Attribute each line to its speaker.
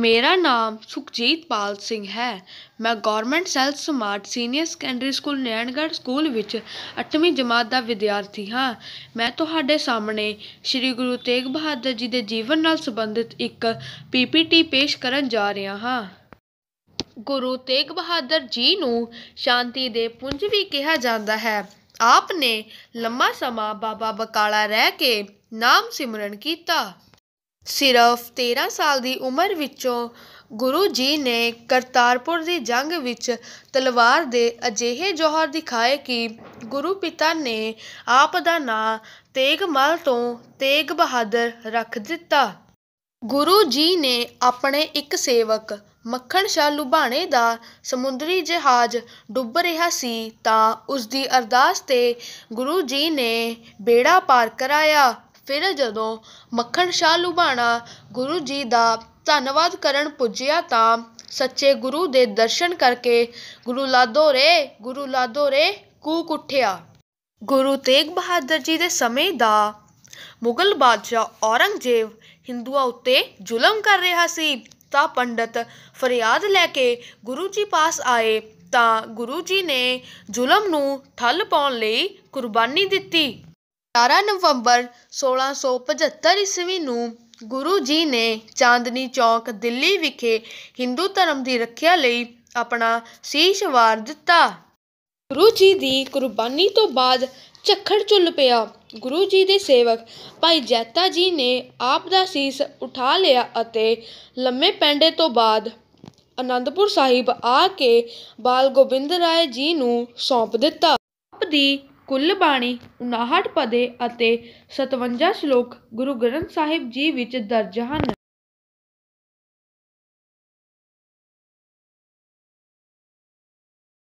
Speaker 1: ਮੇਰਾ ਨਾਮ ਸੁਖਜੀਤ ਪਾਲ ਸਿੰਘ ਹੈ ਮੈਂ government self smart senior secondary school Naingarh school ਵਿੱਚ 8ਵੀਂ ਜਮਾਤ ਦਾ ਵਿਦਿਆਰਥੀ ਹਾਂ ਮੈਂ ਤੁਹਾਡੇ ਸਾਹਮਣੇ ਸ਼੍ਰੀ ਗੁਰੂ ਤੇਗ ਬਹਾਦਰ ਜੀ ਦੇ ਜੀਵਨ ਨਾਲ ਸੰਬੰਧਿਤ ਇੱਕ ਪੀਪੀਟੀ ਪੇਸ਼ ਕਰਨ ਜਾ ਰਿਹਾ ਹਾਂ ਗੁਰੂ ਤੇਗ ਬਹਾਦਰ ਜੀ ਨੂੰ ਸ਼ਾਂਤੀ ਦੇ ਪੁੰਜ ਵੀ ਕਿਹਾ ਜਾਂਦਾ ਹੈ ਆਪ ਨੇ ਲੰਮਾ ਸਮਾਂ ਬਾਬਾ ਬਕਾਲਾ ਰਹਿ ਕੇ ਨਾਮ ਸਿਮਰਨ ਕੀਤਾ ਸਿਰਫ਼ 13 ਸਾਲ ਦੀ ਉਮਰ ਵਿੱਚੋਂ ਗੁਰੂ ਜੀ ਨੇ ਕਰਤਾਰਪੁਰ ਦੀ ਜੰਗ ਵਿੱਚ ਤਲਵਾਰ ਦੇ ਅਜਿਹੇ ਜੋਹਰ ਦਿਖਾਏ ਕਿ ਗੁਰੂ ਪਿਤਾ ਨੇ ਆਪ ਦਾ ਨਾਂ ਤੇਗਮਲ ਤੋਂ ਤੇਗ ਬਹਾਦਰ ਰੱਖ ਦਿੱਤਾ। ਗੁਰੂ ਜੀ ਨੇ ਆਪਣੇ ਇੱਕ ਸੇਵਕ ਮੱਖਣ ਸ਼ਾਹ ਲੁਬਾਣੇ ਦਾ ਸਮੁੰਦਰੀ ਜਹਾਜ਼ ਡੁੱਬ ਰਿਹਾ ਸੀ ਤਾਂ ਉਸ ਦੀ ਅਰਦਾਸ 'ਤੇ ਗੁਰੂ ਜੀ ਨੇ ਬੇੜਾ ਪਾਰ ਕਰਾਇਆ। ਫਿਰ ਜਦੋਂ ਮੱਖਣ ਸ਼ਾਹ ਲੁਬਾਣਾ ਗੁਰੂ ਜੀ ਦਾ ਧੰਨਵਾਦ ਕਰਨ ਪੁੱਜਿਆ ਤਾਂ ਸੱਚੇ ਗੁਰੂ ਦੇ ਦਰਸ਼ਨ ਕਰਕੇ ਗੁਰੂ ਲਾਦੋ ਰੇ ਗੁਰੂ ਲਾਦੋ ਰੇ ਕੂਕ ਉੱਠਿਆ ਗੁਰੂ ਤੇਗ ਬਹਾਦਰ ਜੀ ਦੇ ਸਮੇਂ ਦਾ ਮੁਗਲ ਬਾਦਸ਼ਾਹ ਔਰੰਗਜ਼ੇਬ ਹਿੰਦੂਆਂ ਉੱਤੇ ਜ਼ੁਲਮ ਕਰ ਰਿਹਾ ਸੀ ਤਾਂ ਪੰਡਤ ਫਰਿਆਦ ਲੈ ਕੇ ਗੁਰੂ ਜੀ ਪਾਸ ਆਏ ਤਾਂ ਗੁਰੂ ਜੀ ਨੇ ਜ਼ੁਲਮ ਨੂੰ ਠੱਲ ਪਾਉਣ ਲਈ ਕੁਰਬਾਨੀ ਦਿੱਤੀ ਅਠਾਰਾਂ ਨਵੰਬਰ 1675 ਈਸਵੀ ਨੂੰ ਗੁਰੂ ਜੀ ਨੇ ਚਾਂਦਨੀ ਚੌਕ ਦਿੱਲੀ ਵਿਖੇ ਹਿੰਦੂ ਧਰਮ ਦੀ ਰੱਖਿਆ ਲਈ ਆਪਣਾ ਸੀਸ ਵਾਰ ਦਿੱਤਾ ਗੁਰੂ ਜੀ ਦੀ ਕੁਰਬਾਨੀ ਤੋਂ ਬਾਅਦ ਝੱਖੜ ਝੁੱਲ ਪਿਆ ਗੁਰੂ ਜੀ ਦੇ ਸੇਵਕ ਭਾਈ ਜੈਤਾ ਜੀ ਨੇ ਆਪ ਦਾ ਸੀਸ ਉਠਾ ਲਿਆ ਅਤੇ ਲੰਮੇ ਪੈਂਡੇ ਤੋਂ ਬਾਅਦ ਅਨੰਦਪੁਰ ਸਾਹਿਬ ਆ ਕੇ ਬਾਲ ਗੋਬਿੰਦ ਰਾਏ ਜੀ ਨੂੰ ਸੌਂਪ ਦਿੱਤਾ ਆਪ ਦੀ ਕੁੱਲ ਬਾਣੀ 59 ਪਦੇ ਅਤੇ 57 ਸਲੋਕ ਗੁਰੂ ਗ੍ਰੰਥ ਸਾਹਿਬ ਜੀ ਵਿੱਚ ਦਰਜ ਹਨ